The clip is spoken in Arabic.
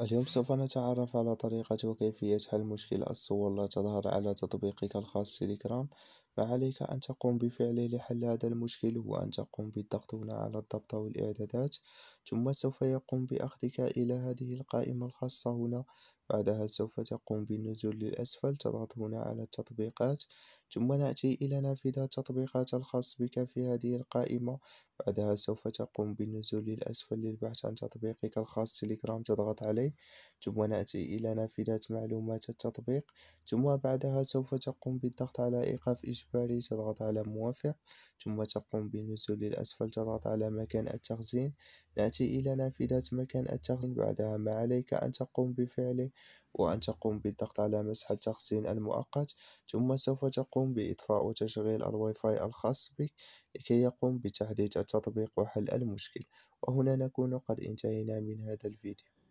اليوم سوف نتعرف على طريقة وكيفية حل مشكل الصور لا تظهر على تطبيقك الخاص تيليجرام فعليك أن تقوم بفعله لحل هذا المشكل هو أن تقوم بالضغط هنا على الضبط والإعدادات ثم سوف يقوم بأخذك إلى هذه القائمة الخاصة هنا بعدها سوف تقوم بالنزول للأسفل تضغط هنا على التطبيقات ثم نأتي إلى نافذة التطبيقات الخاص بك في هذه القائمة بعدها سوف تقوم بالنزول للأسفل للبحث عن تطبيقك الخاص تليجرام تضغط عليه ثم نأتي إلى نافذة معلومات التطبيق ثم بعدها سوف تقوم بالضغط على إيقاف إجراء الإجباري تضغط على موافق ثم تقوم بالنزول للأسفل تضغط على مكان التخزين نأتي إلى نافذة مكان التخزين بعدها ما عليك أن تقوم بفعله وأن تقوم بالضغط على مسح التخزين المؤقت ثم سوف تقوم بإطفاء وتشغيل الواي فاي الخاص بك لكي يقوم بتحديث التطبيق وحل المشكل وهنا نكون قد انتهينا من هذا الفيديو